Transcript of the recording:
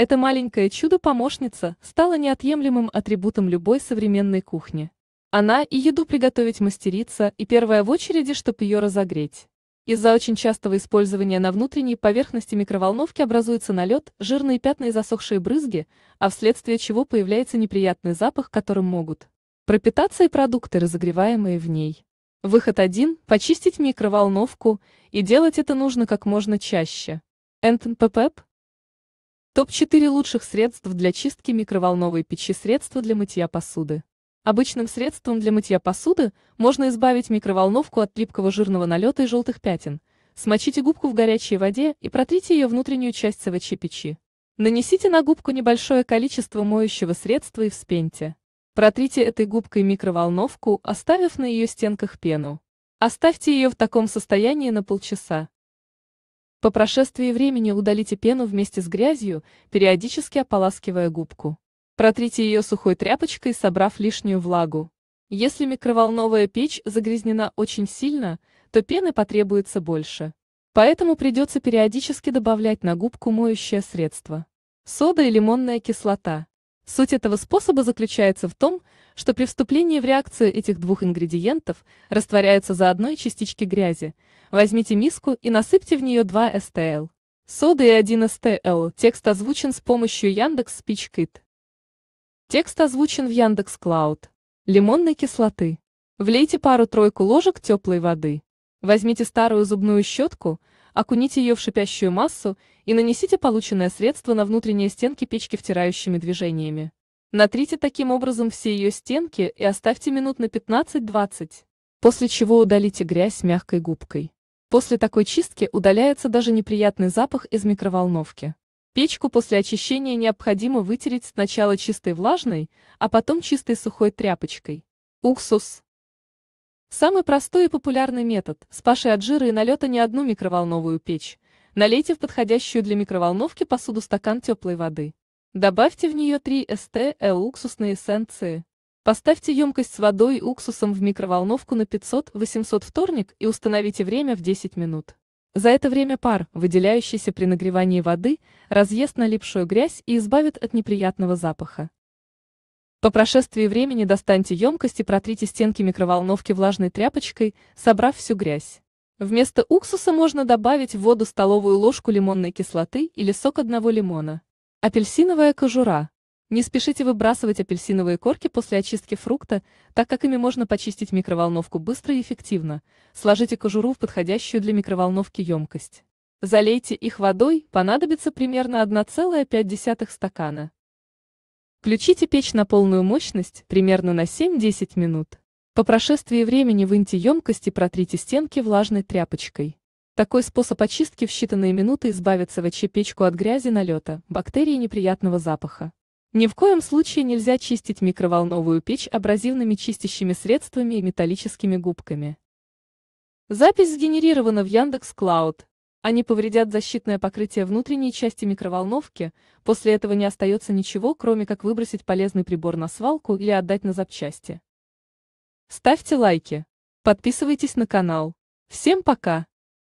Это маленькое чудо-помощница стала неотъемлемым атрибутом любой современной кухни. Она и еду приготовить мастерица, и первая в очереди, чтобы ее разогреть. Из-за очень частого использования на внутренней поверхности микроволновки образуется налет, жирные пятна и засохшие брызги, а вследствие чего появляется неприятный запах, которым могут пропитаться и продукты, разогреваемые в ней. Выход один – почистить микроволновку, и делать это нужно как можно чаще. Энтон Пепеп Топ-4 лучших средств для чистки микроволновой печи средства для мытья посуды. Обычным средством для мытья посуды можно избавить микроволновку от липкого жирного налета и желтых пятен. Смочите губку в горячей воде и протрите ее внутреннюю часть СВЧ печи. Нанесите на губку небольшое количество моющего средства и вспеньте. Протрите этой губкой микроволновку, оставив на ее стенках пену. Оставьте ее в таком состоянии на полчаса. По прошествии времени удалите пену вместе с грязью, периодически ополаскивая губку. Протрите ее сухой тряпочкой, собрав лишнюю влагу. Если микроволновая печь загрязнена очень сильно, то пены потребуется больше. Поэтому придется периодически добавлять на губку моющее средство. Сода и лимонная кислота. Суть этого способа заключается в том, что при вступлении в реакцию этих двух ингредиентов растворяются заодно и частички грязи. Возьмите миску и насыпьте в нее 2 СТЛ. Соды и 1 СТЛ. Текст озвучен с помощью Яндекс Спичкит. Текст озвучен в Яндекс Клауд. Лимонной кислоты. Влейте пару-тройку ложек теплой воды. Возьмите старую зубную щетку – Окуните ее в шипящую массу и нанесите полученное средство на внутренние стенки печки втирающими движениями. Натрите таким образом все ее стенки и оставьте минут на 15-20, после чего удалите грязь мягкой губкой. После такой чистки удаляется даже неприятный запах из микроволновки. Печку после очищения необходимо вытереть сначала чистой влажной, а потом чистой сухой тряпочкой. Уксус, Самый простой и популярный метод – с от жира и налета не одну микроволновую печь. Налейте в подходящую для микроволновки посуду стакан теплой воды. Добавьте в нее 3 СТЛ уксусные эссенции. Поставьте емкость с водой и уксусом в микроволновку на 500-800 вторник и установите время в 10 минут. За это время пар, выделяющийся при нагревании воды, разъест налипшую грязь и избавит от неприятного запаха. По прошествии времени достаньте емкость и протрите стенки микроволновки влажной тряпочкой, собрав всю грязь. Вместо уксуса можно добавить в воду столовую ложку лимонной кислоты или сок одного лимона. Апельсиновая кожура. Не спешите выбрасывать апельсиновые корки после очистки фрукта, так как ими можно почистить микроволновку быстро и эффективно. Сложите кожуру в подходящую для микроволновки емкость. Залейте их водой, понадобится примерно 1,5 стакана. Включите печь на полную мощность примерно на 7-10 минут. По прошествии времени выньте емкость и протрите стенки влажной тряпочкой. Такой способ очистки в считанные минуты избавит СВЧ-печку от грязи, налета, бактерий и неприятного запаха. Ни в коем случае нельзя чистить микроволновую печь абразивными чистящими средствами и металлическими губками. Запись сгенерирована в Яндекс.Клауд. Они повредят защитное покрытие внутренней части микроволновки, после этого не остается ничего, кроме как выбросить полезный прибор на свалку или отдать на запчасти. Ставьте лайки. Подписывайтесь на канал. Всем пока!